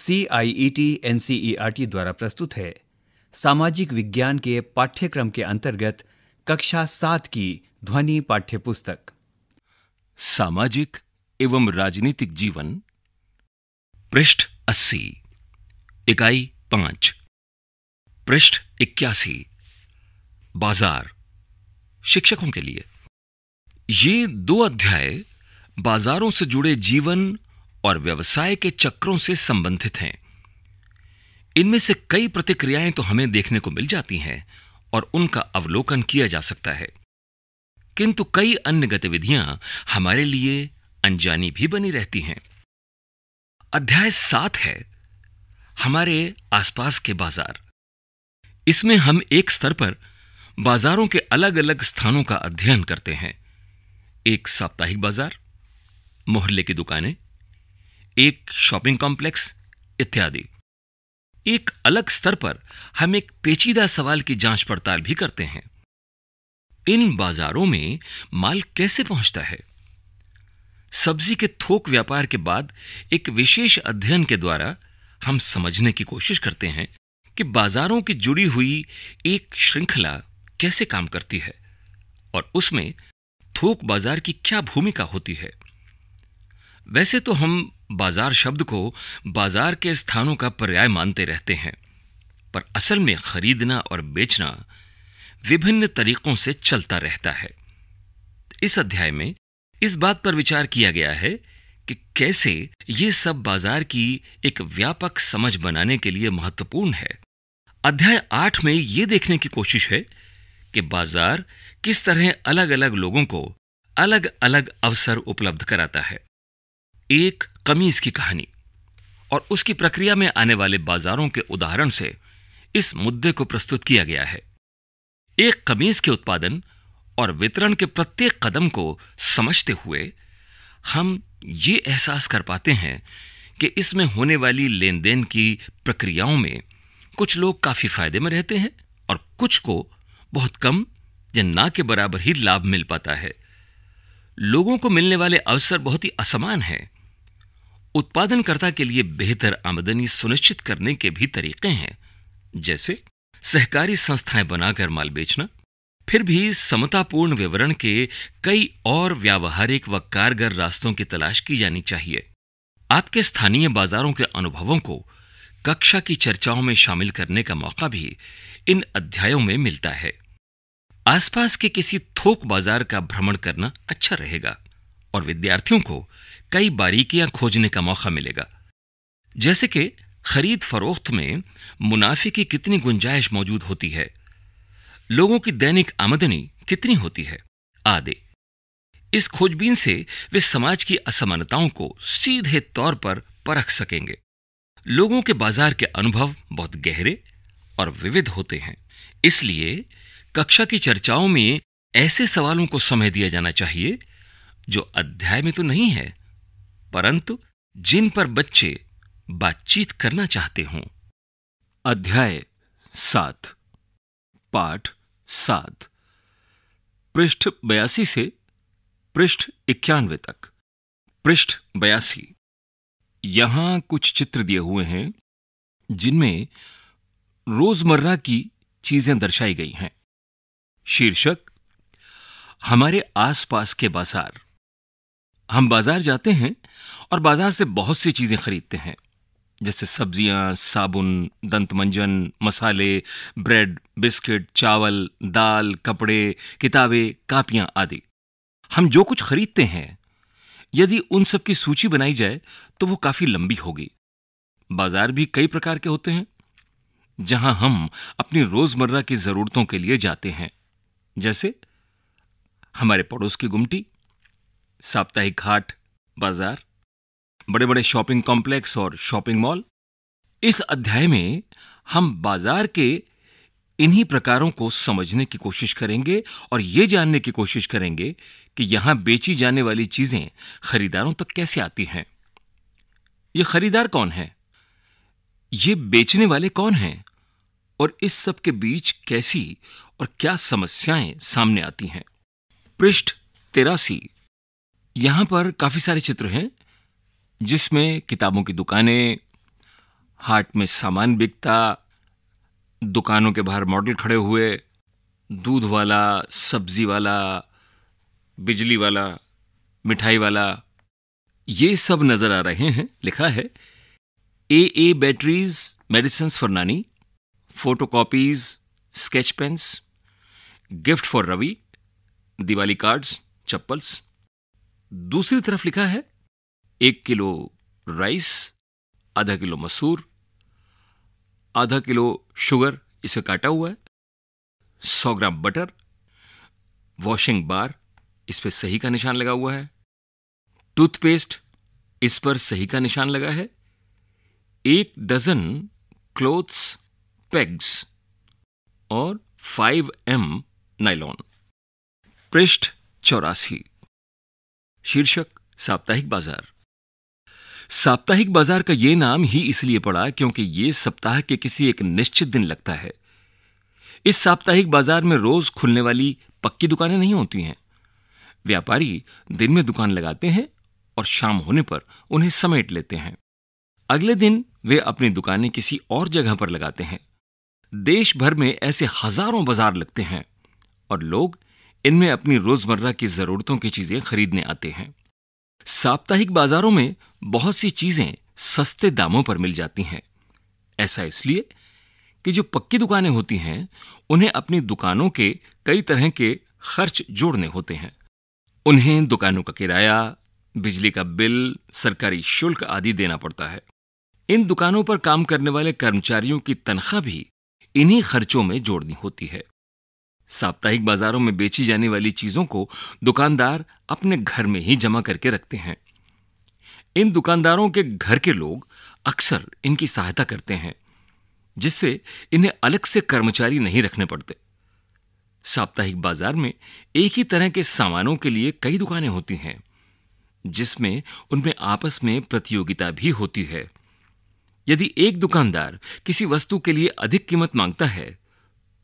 C I E T N C E R T द्वारा प्रस्तुत है सामाजिक विज्ञान के पाठ्यक्रम के अंतर्गत कक्षा सात की ध्वनि पाठ्यपुस्तक सामाजिक एवं राजनीतिक जीवन पृष्ठ अस्सी इकाई पांच पृष्ठ इक्यासी बाजार शिक्षकों के लिए ये दो अध्याय बाजारों से जुड़े जीवन और व्यवसाय के चक्रों से संबंधित हैं इनमें से कई प्रतिक्रियाएं तो हमें देखने को मिल जाती हैं और उनका अवलोकन किया जा सकता है किंतु कई अन्य गतिविधियां हमारे लिए अनजानी भी बनी रहती हैं अध्याय सात है हमारे आसपास के बाजार इसमें हम एक स्तर पर बाजारों के अलग अलग स्थानों का अध्ययन करते हैं एक साप्ताहिक बाजार मोहल्ले की दुकानें एक शॉपिंग कॉम्प्लेक्स इत्यादि एक अलग स्तर पर हम एक पेचीदा सवाल की जांच पड़ताल भी करते हैं इन बाजारों में माल कैसे पहुंचता है सब्जी के थोक व्यापार के बाद एक विशेष अध्ययन के द्वारा हम समझने की कोशिश करते हैं कि बाजारों की जुड़ी हुई एक श्रृंखला कैसे काम करती है और उसमें थोक बाजार की क्या भूमिका होती है वैसे तो हम बाजार शब्द को बाजार के स्थानों का पर्याय मानते रहते हैं पर असल में खरीदना और बेचना विभिन्न तरीकों से चलता रहता है इस अध्याय में इस बात पर विचार किया गया है कि कैसे ये सब बाजार की एक व्यापक समझ बनाने के लिए महत्वपूर्ण है अध्याय आठ में ये देखने की कोशिश है कि बाजार किस तरह अलग अलग लोगों को अलग अलग अवसर उपलब्ध कराता है एक कमीज की कहानी और उसकी प्रक्रिया में आने वाले बाजारों के उदाहरण से इस मुद्दे को प्रस्तुत किया गया है एक कमीज के उत्पादन और वितरण के प्रत्येक कदम को समझते हुए हम ये एहसास कर पाते हैं कि इसमें होने वाली लेन देन की प्रक्रियाओं में कुछ लोग काफी फायदे में रहते हैं और कुछ को बहुत कम या ना के बराबर ही लाभ मिल पाता है लोगों को मिलने वाले अवसर बहुत ही असमान हैं उत्पादनकर्ता के लिए बेहतर आमदनी सुनिश्चित करने के भी तरीके हैं जैसे सहकारी संस्थाएं बनाकर माल बेचना फिर भी समतापूर्ण विवरण के कई और व्यावहारिक व कारगर रास्तों की तलाश की जानी चाहिए आपके स्थानीय बाजारों के अनुभवों को कक्षा की चर्चाओं में शामिल करने का मौका भी इन अध्यायों में मिलता है आसपास के किसी थोक बाजार का भ्रमण करना अच्छा रहेगा और विद्यार्थियों को कई बारीकियां खोजने का मौका मिलेगा जैसे कि खरीद फरोख्त में मुनाफे की कितनी गुंजाइश मौजूद होती है लोगों की दैनिक आमदनी कितनी होती है आदि इस खोजबीन से वे समाज की असमानताओं को सीधे तौर पर परख सकेंगे लोगों के बाजार के अनुभव बहुत गहरे और विविध होते हैं इसलिए कक्षा की चर्चाओं में ऐसे सवालों को समय दिया जाना चाहिए जो अध्याय में तो नहीं है परंतु जिन पर बच्चे बातचीत करना चाहते हों अध्याय सात पाठ सात पृष्ठ बयासी से पृष्ठ इक्यानवे तक पृष्ठ बयासी यहां कुछ चित्र दिए हुए हैं जिनमें रोजमर्रा की चीजें दर्शाई गई हैं शीर्षक हमारे आसपास के बाजार हम बाज़ार जाते हैं और बाज़ार से बहुत सी चीज़ें ख़रीदते हैं जैसे सब्जियां, साबुन दंत मंजन मसाले ब्रेड बिस्किट चावल दाल कपड़े किताबें कापियां आदि हम जो कुछ खरीदते हैं यदि उन सब की सूची बनाई जाए तो वो काफ़ी लंबी होगी बाज़ार भी कई प्रकार के होते हैं जहां हम अपनी रोज़मर्रा की ज़रूरतों के लिए जाते हैं जैसे हमारे पड़ोस की गुमटी साप्ताहिक हाट बाजार बड़े बड़े शॉपिंग कॉम्प्लेक्स और शॉपिंग मॉल इस अध्याय में हम बाजार के इन्हीं प्रकारों को समझने की कोशिश करेंगे और ये जानने की कोशिश करेंगे कि यहां बेची जाने वाली चीज़ें खरीदारों तक कैसे आती हैं ये खरीदार कौन है ये बेचने वाले कौन हैं और इस सब के बीच कैसी और क्या समस्याएं सामने आती हैं पृष्ठ तेरासी यहाँ पर काफ़ी सारे चित्र हैं जिसमें किताबों की दुकानें हाट में सामान बिकता दुकानों के बाहर मॉडल खड़े हुए दूध वाला सब्जी वाला बिजली वाला मिठाई वाला ये सब नज़र आ रहे हैं लिखा है A A batteries medicine for नानी photo copies sketch pens gift for Ravi Diwali cards chappals दूसरी तरफ लिखा है एक किलो राइस आधा किलो मसूर आधा किलो शुगर इसे काटा हुआ है सौ ग्राम बटर वॉशिंग बार इस पर सही का निशान लगा हुआ है टूथपेस्ट इस पर सही का निशान लगा है एक डजन क्लोथ्स पेग्स और फाइव एम नाइलॉन पृष्ठ चौरासी शीर्षक साप्ताहिक बाजार साप्ताहिक बाजार का यह नाम ही इसलिए पड़ा क्योंकि यह सप्ताह के किसी एक निश्चित दिन लगता है इस साप्ताहिक बाजार में रोज खुलने वाली पक्की दुकानें नहीं होती हैं व्यापारी दिन में दुकान लगाते हैं और शाम होने पर उन्हें समेट लेते हैं अगले दिन वे अपनी दुकानें किसी और जगह पर लगाते हैं देश भर में ऐसे हजारों बाजार लगते हैं और लोग इनमें अपनी रोजमर्रा की जरूरतों की चीजें खरीदने आते हैं साप्ताहिक बाजारों में बहुत सी चीजें सस्ते दामों पर मिल जाती हैं ऐसा इसलिए कि जो पक्की दुकानें होती हैं उन्हें अपनी दुकानों के कई तरह के खर्च जोड़ने होते हैं उन्हें दुकानों का किराया बिजली का बिल सरकारी शुल्क आदि देना पड़ता है इन दुकानों पर काम करने वाले कर्मचारियों की तनख्वाह भी इन्हीं खर्चों में जोड़नी होती है साप्ताहिक बाजारों में बेची जाने वाली चीजों को दुकानदार अपने घर में ही जमा करके रखते हैं इन दुकानदारों के घर के लोग अक्सर इनकी सहायता करते हैं जिससे इन्हें अलग से कर्मचारी नहीं रखने पड़ते साप्ताहिक बाजार में एक ही तरह के सामानों के लिए कई दुकानें होती हैं जिसमें उनमें आपस में प्रतियोगिता भी होती है यदि एक दुकानदार किसी वस्तु के लिए अधिक कीमत मांगता है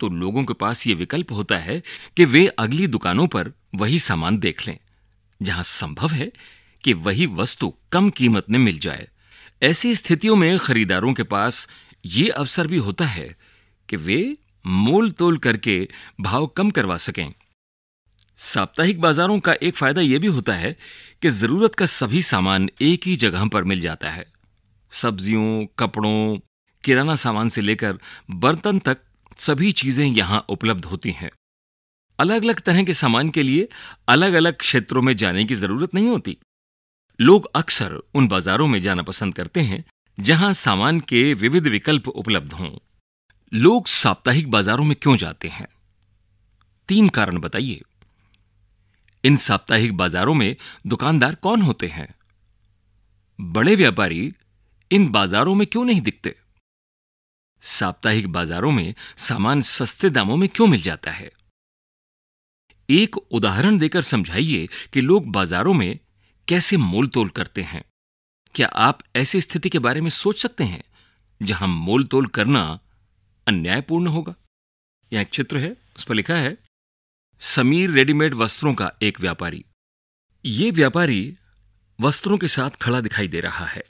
तो लोगों के पास ये विकल्प होता है कि वे अगली दुकानों पर वही सामान देख लें जहां संभव है कि वही वस्तु कम कीमत में मिल जाए ऐसी स्थितियों में खरीदारों के पास ये अवसर भी होता है कि वे मोल तोल करके भाव कम करवा सकें साप्ताहिक बाजारों का एक फायदा यह भी होता है कि जरूरत का सभी सामान एक ही जगह पर मिल जाता है सब्जियों कपड़ों किराना सामान से लेकर बर्तन तक सभी चीजें यहां उपलब्ध होती हैं अलग अलग तरह के सामान के लिए अलग अलग क्षेत्रों में जाने की जरूरत नहीं होती लोग अक्सर उन बाजारों में जाना पसंद करते हैं जहां सामान के विविध विकल्प उपलब्ध हों लोग साप्ताहिक बाजारों में क्यों जाते हैं तीन कारण बताइए इन साप्ताहिक बाजारों में दुकानदार कौन होते हैं बड़े व्यापारी इन बाजारों में क्यों नहीं दिखते साप्ताहिक बाजारों में सामान सस्ते दामों में क्यों मिल जाता है एक उदाहरण देकर समझाइए कि लोग बाजारों में कैसे मोल तोल करते हैं क्या आप ऐसी स्थिति के बारे में सोच सकते हैं जहां मोल तोल करना अन्यायपूर्ण होगा यह एक चित्र है उस पर लिखा है समीर रेडीमेड वस्त्रों का एक व्यापारी ये व्यापारी वस्त्रों के साथ खड़ा दिखाई दे रहा है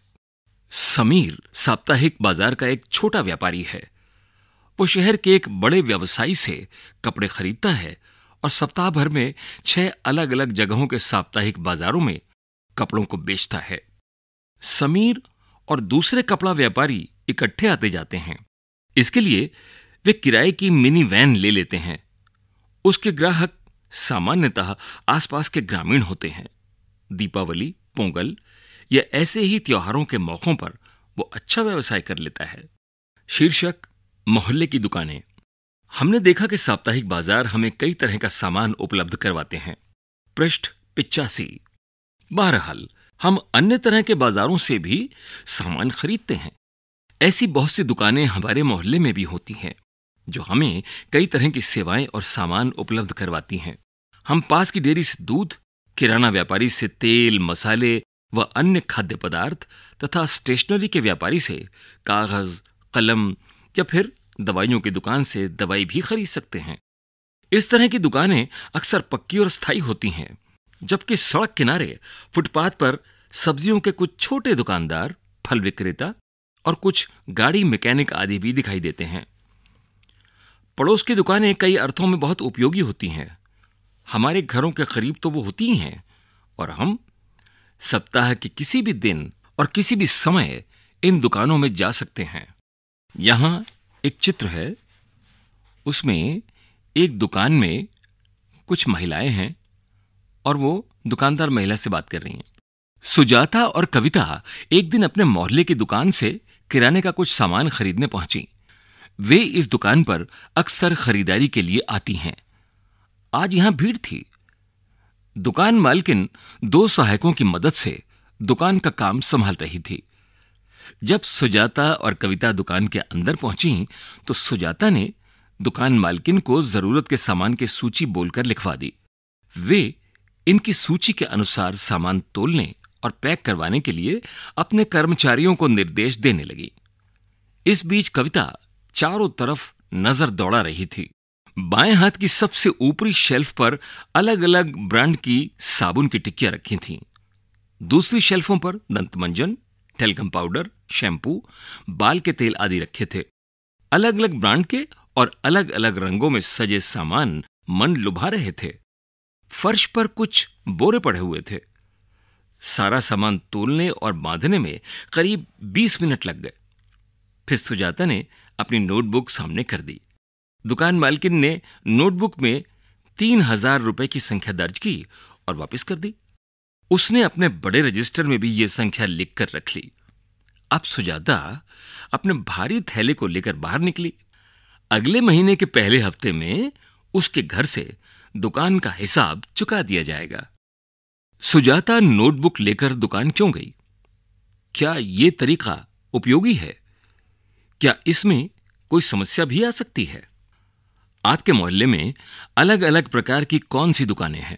समीर साप्ताहिक बाजार का एक छोटा व्यापारी है वो शहर के एक बड़े व्यवसायी से कपड़े खरीदता है और सप्ताह भर में छह अलग अलग जगहों के साप्ताहिक बाजारों में कपड़ों को बेचता है समीर और दूसरे कपड़ा व्यापारी इकट्ठे आते जाते हैं इसके लिए वे किराए की मिनी वैन ले लेते हैं उसके ग्राहक सामान्यतः आसपास के ग्रामीण होते हैं दीपावली पोंगल या ऐसे ही त्योहारों के मौक़ों पर वो अच्छा व्यवसाय कर लेता है शीर्षक मोहल्ले की दुकानें हमने देखा कि साप्ताहिक बाजार हमें कई तरह का सामान उपलब्ध करवाते हैं पृष्ठ पिचासी बहरहाल हम अन्य तरह के बाजारों से भी सामान खरीदते हैं ऐसी बहुत सी दुकानें हमारे मोहल्ले में भी होती हैं जो हमें कई तरह की सेवाएं और सामान उपलब्ध करवाती हैं हम पास की डेयरी से दूध किराना व्यापारी से तेल मसाले व अन्य खाद्य पदार्थ तथा स्टेशनरी के व्यापारी से कागज कलम या फिर दवाइयों की दुकान से दवाई भी खरीद सकते हैं इस तरह की दुकानें अक्सर पक्की और स्थायी होती हैं जबकि सड़क किनारे फुटपाथ पर सब्जियों के कुछ छोटे दुकानदार फल विक्रेता और कुछ गाड़ी मैकेनिक आदि भी दिखाई देते हैं पड़ोस की दुकानें कई अर्थों में बहुत उपयोगी होती हैं हमारे घरों के करीब तो वो होती ही हैं और हम सप्ताह के किसी भी दिन और किसी भी समय इन दुकानों में जा सकते हैं यहां एक चित्र है उसमें एक दुकान में कुछ महिलाएं हैं और वो दुकानदार महिला से बात कर रही हैं सुजाता और कविता एक दिन अपने मोहल्ले की दुकान से किराने का कुछ सामान खरीदने पहुंची वे इस दुकान पर अक्सर खरीदारी के लिए आती हैं आज यहां भीड़ थी दुकान मालकिन दो सहायकों की मदद से दुकान का काम संभाल रही थी जब सुजाता और कविता दुकान के अंदर पहुंची तो सुजाता ने दुकान मालकिन को जरूरत के सामान की सूची बोलकर लिखवा दी वे इनकी सूची के अनुसार सामान तोलने और पैक करवाने के लिए अपने कर्मचारियों को निर्देश देने लगी इस बीच कविता चारों तरफ नजर दौड़ा रही थी बाएं हाथ की सबसे ऊपरी शेल्फ पर अलग अलग ब्रांड की साबुन की टिक्कियां रखी थीं दूसरी शेल्फों पर दंतमंजन टेलकम पाउडर शैम्पू बाल के तेल आदि रखे थे अलग अलग ब्रांड के और अलग अलग रंगों में सजे सामान मन लुभा रहे थे फर्श पर कुछ बोरे पड़े हुए थे सारा सामान तोलने और बांधने में करीब बीस मिनट लग गए फिर सुजाता ने अपनी नोटबुक सामने कर दी दुकान मालकिन ने नोटबुक में तीन हजार रुपए की संख्या दर्ज की और वापस कर दी उसने अपने बड़े रजिस्टर में भी यह संख्या लिखकर रख ली अब सुजाता अपने भारी थैले को लेकर बाहर निकली अगले महीने के पहले हफ्ते में उसके घर से दुकान का हिसाब चुका दिया जाएगा सुजाता नोटबुक लेकर दुकान क्यों गई क्या यह तरीका उपयोगी है क्या इसमें कोई समस्या भी आ सकती है आपके मोहल्ले में अलग अलग प्रकार की कौन सी दुकानें हैं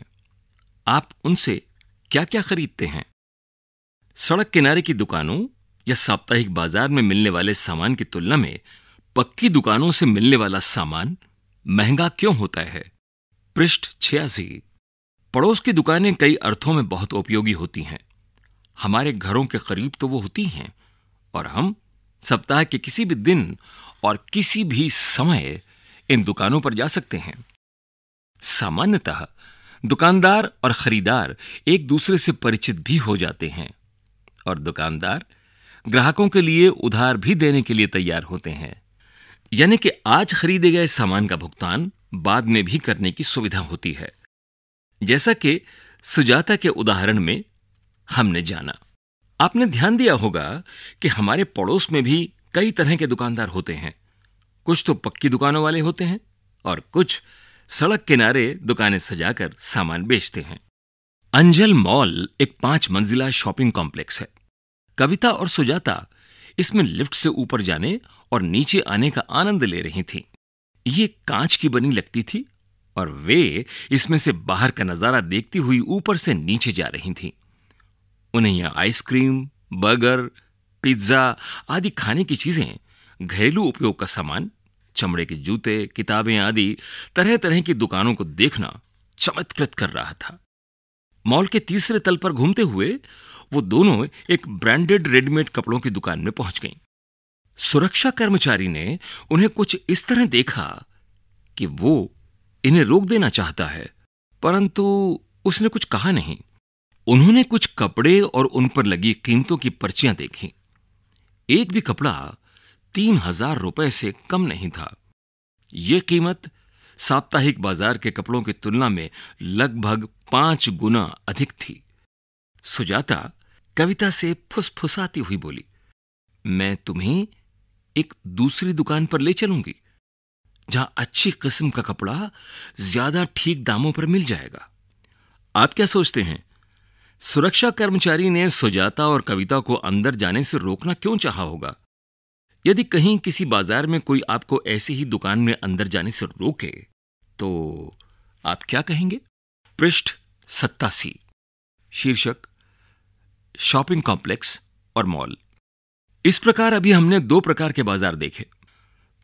आप उनसे क्या क्या खरीदते हैं सड़क किनारे की दुकानों या साप्ताहिक बाजार में मिलने वाले सामान की तुलना में पक्की दुकानों से मिलने वाला सामान महंगा क्यों होता है पृष्ठ छियासी पड़ोस की दुकानें कई अर्थों में बहुत उपयोगी होती हैं हमारे घरों के करीब तो वो होती हैं और हम सप्ताह के किसी भी दिन और किसी भी समय इन दुकानों पर जा सकते हैं सामान्यतः दुकानदार और खरीदार एक दूसरे से परिचित भी हो जाते हैं और दुकानदार ग्राहकों के लिए उधार भी देने के लिए तैयार होते हैं यानी कि आज खरीदे गए सामान का भुगतान बाद में भी करने की सुविधा होती है जैसा कि सुजाता के उदाहरण में हमने जाना आपने ध्यान दिया होगा कि हमारे पड़ोस में भी कई तरह के दुकानदार होते हैं कुछ तो पक्की दुकानों वाले होते हैं और कुछ सड़क किनारे दुकानें सजाकर सामान बेचते हैं अंजल मॉल एक पांच मंजिला शॉपिंग कॉम्प्लेक्स है कविता और सुजाता इसमें लिफ्ट से ऊपर जाने और नीचे आने का आनंद ले रही थी ये कांच की बनी लगती थी और वे इसमें से बाहर का नजारा देखती हुई ऊपर से नीचे जा रही थी उन्हें यह आइसक्रीम बर्गर पिज्जा आदि खाने की चीजें घरेलू उपयोग का सामान चमड़े के जूते किताबें आदि तरह तरह की दुकानों को देखना चमत्कृत कर रहा था मॉल के तीसरे तल पर घूमते हुए वो दोनों एक ब्रांडेड रेडीमेड कपड़ों की दुकान में पहुंच गईं। सुरक्षा कर्मचारी ने उन्हें कुछ इस तरह देखा कि वो इन्हें रोक देना चाहता है परंतु उसने कुछ कहा नहीं उन्होंने कुछ कपड़े और उन पर लगी कीमतों की पर्चियां देखी एक भी कपड़ा तीन हजार रुपए से कम नहीं था यह कीमत साप्ताहिक बाजार के कपड़ों की तुलना में लगभग पांच गुना अधिक थी सुजाता कविता से फुसफुसाती हुई बोली मैं तुम्हें एक दूसरी दुकान पर ले चलूंगी जहां अच्छी किस्म का कपड़ा ज्यादा ठीक दामों पर मिल जाएगा आप क्या सोचते हैं सुरक्षा कर्मचारी ने सुजाता और कविता को अंदर जाने से रोकना क्यों चाहा होगा यदि कहीं किसी बाजार में कोई आपको ऐसी ही दुकान में अंदर जाने से रोके तो आप क्या कहेंगे पृष्ठ सत्तासी शीर्षक शॉपिंग कॉम्प्लेक्स और मॉल इस प्रकार अभी हमने दो प्रकार के बाजार देखे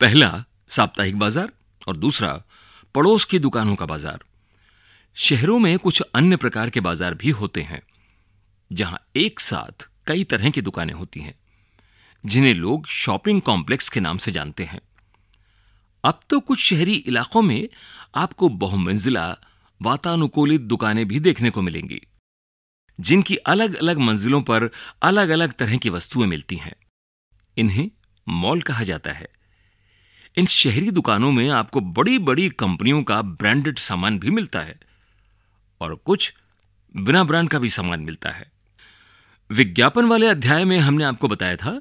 पहला साप्ताहिक बाजार और दूसरा पड़ोस की दुकानों का बाजार शहरों में कुछ अन्य प्रकार के बाजार भी होते हैं जहां एक साथ कई तरह की दुकानें होती हैं जिन्हें लोग शॉपिंग कॉम्प्लेक्स के नाम से जानते हैं अब तो कुछ शहरी इलाकों में आपको बहुमंजिला वातानुकूलित दुकानें भी देखने को मिलेंगी जिनकी अलग अलग मंजिलों पर अलग अलग तरह की वस्तुएं मिलती हैं इन्हें मॉल कहा जाता है इन शहरी दुकानों में आपको बड़ी बड़ी कंपनियों का ब्रांडेड सामान भी मिलता है और कुछ बिना ब्रांड का भी सामान मिलता है विज्ञापन वाले अध्याय में हमने आपको बताया था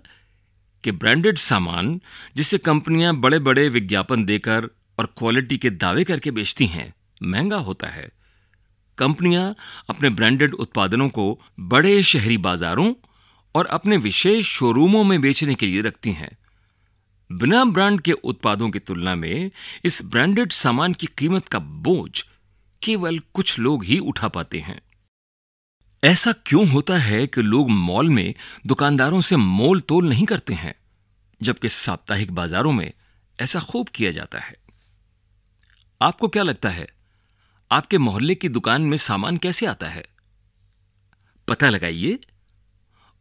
कि ब्रांडेड सामान जिसे कंपनियां बड़े बड़े विज्ञापन देकर और क्वालिटी के दावे करके बेचती हैं महंगा होता है कंपनियां अपने ब्रांडेड उत्पादनों को बड़े शहरी बाजारों और अपने विशेष शोरूमों में बेचने के लिए रखती हैं बिना ब्रांड के उत्पादों की तुलना में इस ब्रांडेड सामान की कीमत का बोझ केवल कुछ लोग ही उठा पाते हैं ऐसा क्यों होता है कि लोग मॉल में दुकानदारों से मोल तोल नहीं करते हैं जबकि साप्ताहिक बाजारों में ऐसा खूब किया जाता है आपको क्या लगता है आपके मोहल्ले की दुकान में सामान कैसे आता है पता लगाइए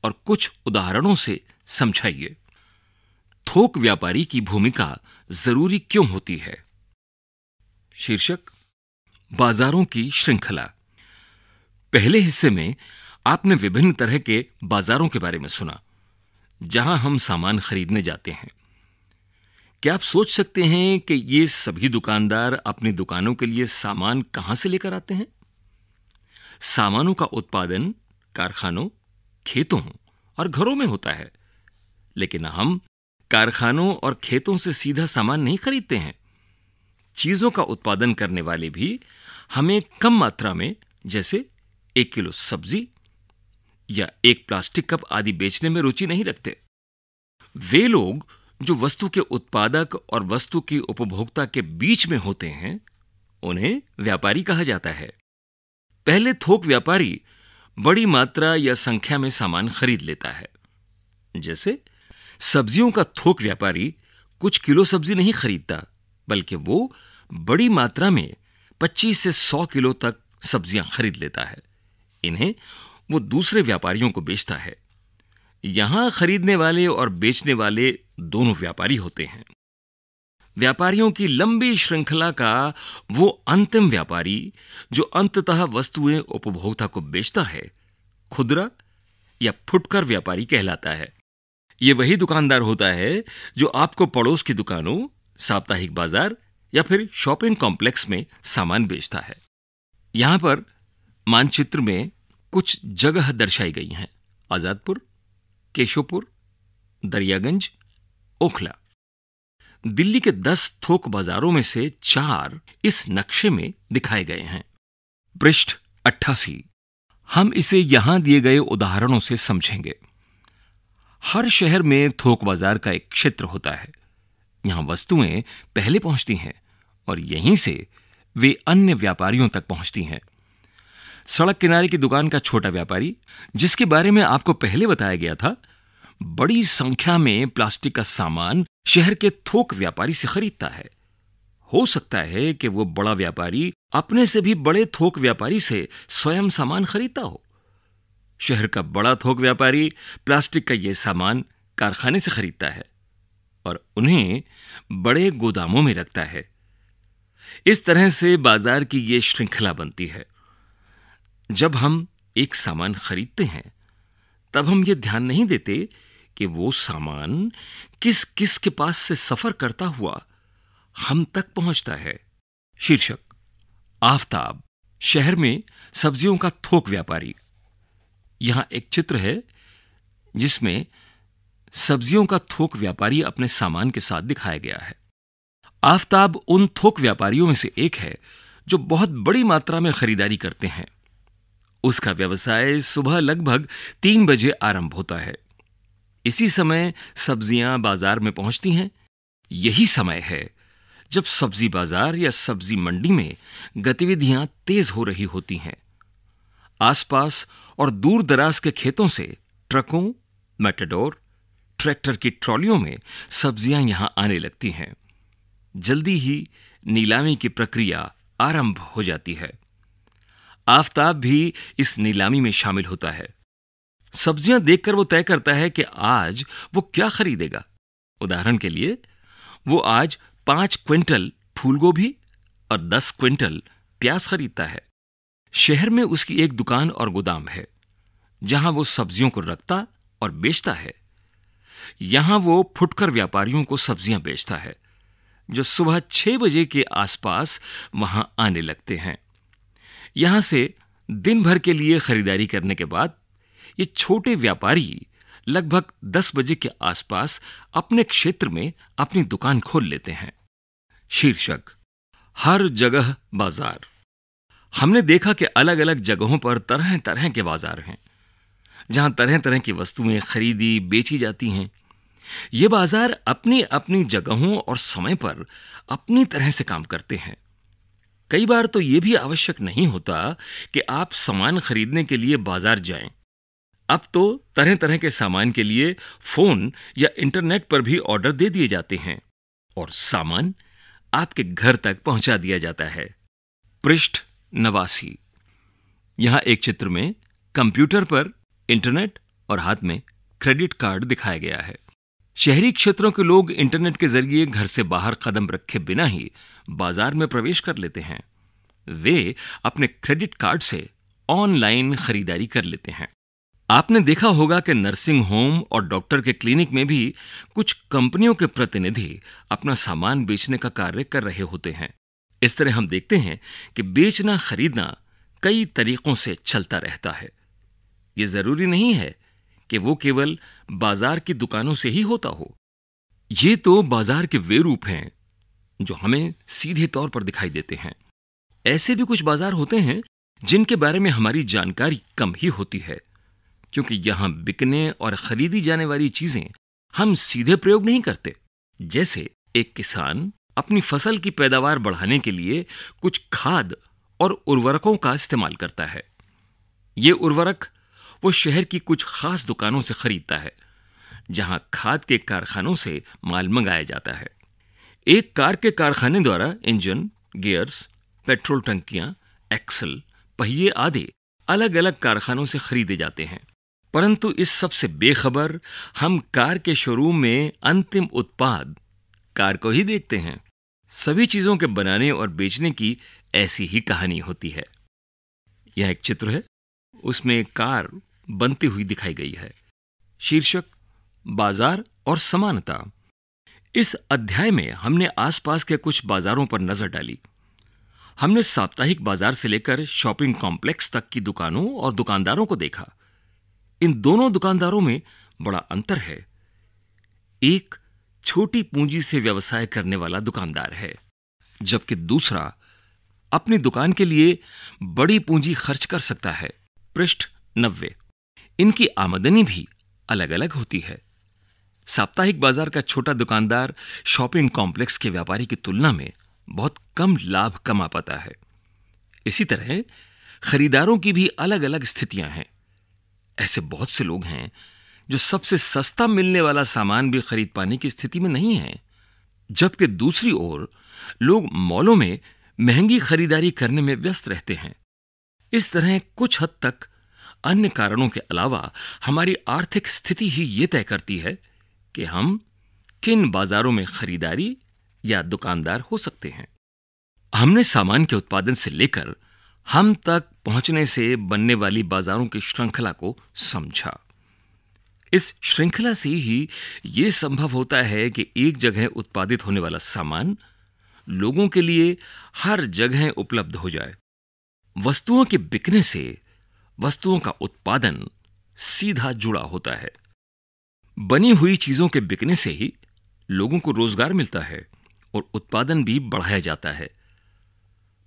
और कुछ उदाहरणों से समझाइए थोक व्यापारी की भूमिका जरूरी क्यों होती है शीर्षक बाजारों की श्रृंखला पहले हिस्से में आपने विभिन्न तरह के बाजारों के बारे में सुना जहां हम सामान खरीदने जाते हैं क्या आप सोच सकते हैं कि ये सभी दुकानदार अपनी दुकानों के लिए सामान कहां से लेकर आते हैं सामानों का उत्पादन कारखानों खेतों और घरों में होता है लेकिन हम कारखानों और खेतों से सीधा सामान नहीं खरीदते हैं चीजों का उत्पादन करने वाले भी हमें कम मात्रा में जैसे एक किलो सब्जी या एक प्लास्टिक कप आदि बेचने में रुचि नहीं रखते वे लोग जो वस्तु के उत्पादक और वस्तु की उपभोक्ता के बीच में होते हैं उन्हें व्यापारी कहा जाता है पहले थोक व्यापारी बड़ी मात्रा या संख्या में सामान खरीद लेता है जैसे सब्जियों का थोक व्यापारी कुछ किलो सब्जी नहीं खरीदता बल्कि वो बड़ी मात्रा में 25 से 100 किलो तक सब्जियां खरीद लेता है इन्हें वो दूसरे व्यापारियों को बेचता है यहां खरीदने वाले और बेचने वाले दोनों व्यापारी होते हैं व्यापारियों की लंबी श्रृंखला का वो अंतिम व्यापारी जो अंततः वस्तुएं उपभोक्ता को बेचता है खुदरा या फुटकर व्यापारी कहलाता है ये वही दुकानदार होता है जो आपको पड़ोस की दुकानों साप्ताहिक बाजार या फिर शॉपिंग कॉम्प्लेक्स में सामान बेचता है यहां पर मानचित्र में कुछ जगह दर्शाई गई हैं आजादपुर केशोपुर दरियागंज ओखला दिल्ली के दस थोक बाजारों में से चार इस नक्शे में दिखाए गए हैं पृष्ठ अट्ठासी हम इसे यहां दिए गए उदाहरणों से समझेंगे हर शहर में थोक बाजार का एक क्षेत्र होता है यहां वस्तुएं पहले पहुंचती हैं और यहीं से वे अन्य व्यापारियों तक पहुंचती हैं सड़क किनारे की दुकान का छोटा व्यापारी जिसके बारे में आपको पहले बताया गया था बड़ी संख्या में प्लास्टिक का सामान शहर के थोक व्यापारी से खरीदता है हो सकता है कि वो बड़ा व्यापारी अपने से भी बड़े थोक व्यापारी से स्वयं सामान खरीदता हो शहर का बड़ा थोक व्यापारी प्लास्टिक का यह सामान कारखाने से खरीदता है और उन्हें बड़े गोदामों में रखता है इस तरह से बाजार की यह श्रृंखला बनती है जब हम एक सामान खरीदते हैं तब हम ये ध्यान नहीं देते कि वो सामान किस किस के पास से सफर करता हुआ हम तक पहुंचता है शीर्षक आफताब शहर में सब्जियों का थोक व्यापारी यहां एक चित्र है जिसमें सब्जियों का थोक व्यापारी अपने सामान के साथ दिखाया गया है आफताब उन थोक व्यापारियों में से एक है जो बहुत बड़ी मात्रा में खरीदारी करते हैं उसका व्यवसाय सुबह लगभग तीन बजे आरंभ होता है इसी समय सब्जियां बाजार में पहुंचती हैं यही समय है जब सब्जी बाजार या सब्जी मंडी में गतिविधियां तेज हो रही होती हैं आसपास और दूर दराज के खेतों से ट्रकों मेटाडोर ट्रैक्टर की ट्रॉलियों में सब्जियां यहां आने लगती हैं जल्दी ही नीलामी की प्रक्रिया आरंभ हो जाती है आफ्ताब भी इस नीलामी में शामिल होता है सब्जियां देखकर वो तय करता है कि आज वो क्या खरीदेगा उदाहरण के लिए वो आज पांच क्विंटल फूलगोभी और दस क्विंटल प्याज खरीदता है शहर में उसकी एक दुकान और गोदाम है जहां वो सब्जियों को रखता और बेचता है यहां वो फुटकर व्यापारियों को सब्जियां बेचता है जो सुबह छह बजे के आसपास वहां आने लगते हैं यहां से दिन भर के लिए खरीदारी करने के बाद ये छोटे व्यापारी लगभग 10 बजे के आसपास अपने क्षेत्र में अपनी दुकान खोल लेते हैं शीर्षक हर जगह बाजार हमने देखा कि अलग अलग जगहों पर तरह तरह के बाजार हैं जहां तरह तरह की वस्तुएं खरीदी बेची जाती हैं ये बाजार अपनी अपनी जगहों और समय पर अपनी तरह से काम करते हैं कई बार तो ये भी आवश्यक नहीं होता कि आप सामान खरीदने के लिए बाजार जाएं। अब तो तरह तरह के सामान के लिए फोन या इंटरनेट पर भी ऑर्डर दे दिए जाते हैं और सामान आपके घर तक पहुंचा दिया जाता है पृष्ठ नवासी यहां एक चित्र में कंप्यूटर पर इंटरनेट और हाथ में क्रेडिट कार्ड दिखाया गया है शहरी क्षेत्रों के लोग इंटरनेट के जरिए घर से बाहर कदम रखे बिना ही बाजार में प्रवेश कर लेते हैं वे अपने क्रेडिट कार्ड से ऑनलाइन खरीदारी कर लेते हैं आपने देखा होगा कि नर्सिंग होम और डॉक्टर के क्लिनिक में भी कुछ कंपनियों के प्रतिनिधि अपना सामान बेचने का कार्य कर रहे होते हैं इस तरह हम देखते हैं कि बेचना खरीदना कई तरीकों से चलता रहता है यह जरूरी नहीं है कि वो केवल बाजार की दुकानों से ही होता हो ये तो बाजार के वे रूप हैं जो हमें सीधे तौर पर दिखाई देते हैं ऐसे भी कुछ बाजार होते हैं जिनके बारे में हमारी जानकारी कम ही होती है क्योंकि यहां बिकने और खरीदी जाने वाली चीजें हम सीधे प्रयोग नहीं करते जैसे एक किसान अपनी फसल की पैदावार बढ़ाने के लिए कुछ खाद और उर्वरकों का इस्तेमाल करता है ये उर्वरक वो शहर की कुछ खास दुकानों से खरीदता है जहां खाद के कारखानों से माल मंगाया जाता है एक कार के कारखाने द्वारा इंजन गियर्स पेट्रोल टंकियां एक्सल पहिए आदि अलग अलग कारखानों से खरीदे जाते हैं परंतु इस सब से बेखबर हम कार के शोरूम में अंतिम उत्पाद कार को ही देखते हैं सभी चीजों के बनाने और बेचने की ऐसी ही कहानी होती है यह एक चित्र है उसमें कार बनती हुई दिखाई गई है शीर्षक बाजार और समानता इस अध्याय में हमने आसपास के कुछ बाजारों पर नजर डाली हमने साप्ताहिक बाजार से लेकर शॉपिंग कॉम्प्लेक्स तक की दुकानों और दुकानदारों को देखा इन दोनों दुकानदारों में बड़ा अंतर है एक छोटी पूंजी से व्यवसाय करने वाला दुकानदार है जबकि दूसरा अपनी दुकान के लिए बड़ी पूंजी खर्च कर सकता है पृष्ठ नब्बे इनकी आमदनी भी अलग अलग होती है साप्ताहिक बाजार का छोटा दुकानदार शॉपिंग कॉम्प्लेक्स के व्यापारी की तुलना में बहुत कम लाभ कमा पाता है इसी तरह खरीदारों की भी अलग अलग स्थितियां हैं ऐसे बहुत से लोग हैं जो सबसे सस्ता मिलने वाला सामान भी खरीद पाने की स्थिति में नहीं है जबकि दूसरी ओर लोग मॉलों में महंगी खरीदारी करने में व्यस्त रहते हैं इस तरह कुछ हद तक अन्य कारणों के अलावा हमारी आर्थिक स्थिति ही ये तय करती है कि हम किन बाजारों में खरीदारी या दुकानदार हो सकते हैं हमने सामान के उत्पादन से लेकर हम तक पहुंचने से बनने वाली बाजारों की श्रृंखला को समझा इस श्रृंखला से ही यह संभव होता है कि एक जगह उत्पादित होने वाला सामान लोगों के लिए हर जगह उपलब्ध हो जाए वस्तुओं के बिकने से वस्तुओं का उत्पादन सीधा जुड़ा होता है बनी हुई चीजों के बिकने से ही लोगों को रोजगार मिलता है और उत्पादन भी बढ़ाया जाता है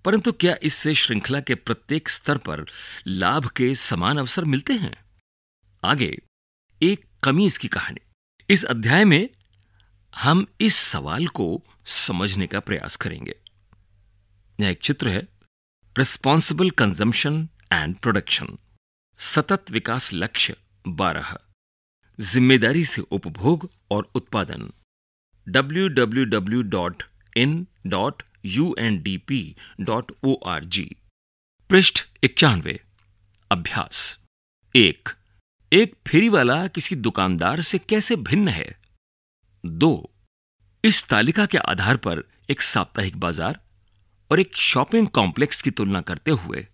परंतु क्या इससे श्रृंखला के प्रत्येक स्तर पर लाभ के समान अवसर मिलते हैं आगे एक कमीज की कहानी इस अध्याय में हम इस सवाल को समझने का प्रयास करेंगे यह एक चित्र है रिस्पॉन्सिबल कंजम्पशन एंड प्रोडक्शन सतत विकास लक्ष्य बारह जिम्मेदारी से उपभोग और उत्पादन www.in.undp.org पृष्ठ इक्यानवे अभ्यास एक एक फेरी वाला किसी दुकानदार से कैसे भिन्न है दो इस तालिका के आधार पर एक साप्ताहिक बाजार और एक शॉपिंग कॉम्प्लेक्स की तुलना करते हुए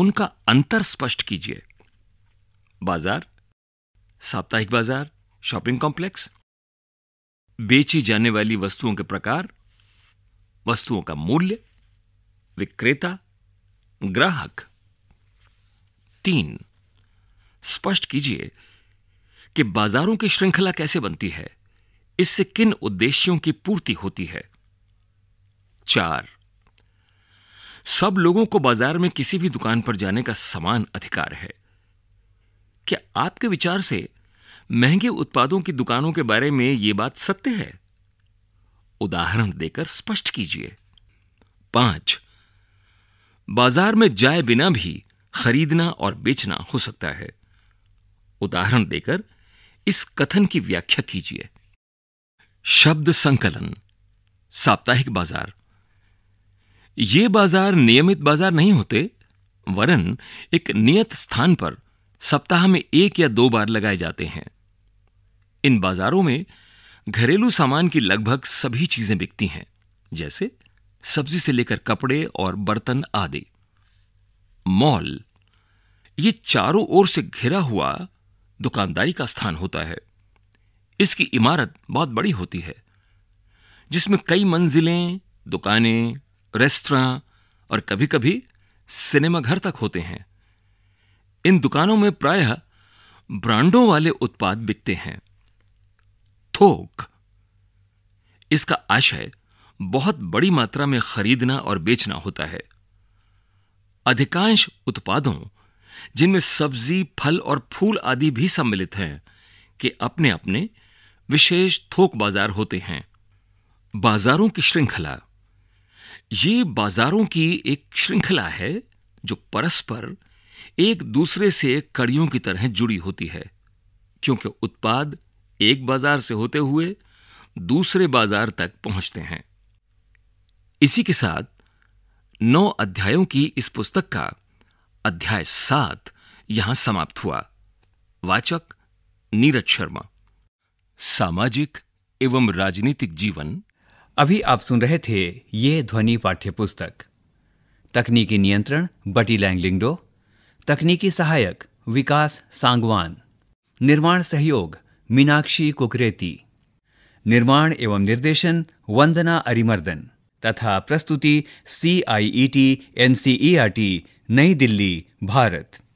उनका अंतर स्पष्ट कीजिए बाजार साप्ताहिक बाजार शॉपिंग कॉम्प्लेक्स बेची जाने वाली वस्तुओं के प्रकार वस्तुओं का मूल्य विक्रेता ग्राहक तीन स्पष्ट कीजिए कि बाजारों की श्रृंखला कैसे बनती है इससे किन उद्देश्यों की पूर्ति होती है चार सब लोगों को बाजार में किसी भी दुकान पर जाने का समान अधिकार है क्या आपके विचार से महंगे उत्पादों की दुकानों के बारे में यह बात सत्य है उदाहरण देकर स्पष्ट कीजिए पांच बाजार में जाए बिना भी खरीदना और बेचना हो सकता है उदाहरण देकर इस कथन की व्याख्या कीजिए शब्द संकलन साप्ताहिक बाजार ये बाजार नियमित बाजार नहीं होते वरन एक नियत स्थान पर सप्ताह में एक या दो बार लगाए जाते हैं इन बाजारों में घरेलू सामान की लगभग सभी चीजें बिकती हैं जैसे सब्जी से लेकर कपड़े और बर्तन आदि मॉल ये चारों ओर से घिरा हुआ दुकानदारी का स्थान होता है इसकी इमारत बहुत बड़ी होती है जिसमें कई मंजिलें दुकानें रेस्तरा और कभी कभी सिनेमाघर तक होते हैं इन दुकानों में प्रायः ब्रांडों वाले उत्पाद बिकते हैं थोक इसका आशय बहुत बड़ी मात्रा में खरीदना और बेचना होता है अधिकांश उत्पादों जिनमें सब्जी फल और फूल आदि भी सम्मिलित हैं के अपने अपने विशेष थोक बाजार होते हैं बाजारों की श्रृंखला ये बाजारों की एक श्रृंखला है जो परस्पर एक दूसरे से कड़ियों की तरह जुड़ी होती है क्योंकि उत्पाद एक बाजार से होते हुए दूसरे बाजार तक पहुंचते हैं इसी के साथ नौ अध्यायों की इस पुस्तक का अध्याय सात यहां समाप्त हुआ वाचक नीरज शर्मा सामाजिक एवं राजनीतिक जीवन अभी आप सुन रहे थे ये ध्वनि पाठ्य पुस्तक तकनीकी नियंत्रण बटी लैंगलिंगडो तकनीकी सहायक विकास सांगवान निर्माण सहयोग मीनाक्षी कुकरेती निर्माण एवं निर्देशन वंदना अरिमर्दन तथा प्रस्तुति C I E T N C E R T Nai Delhi Bharat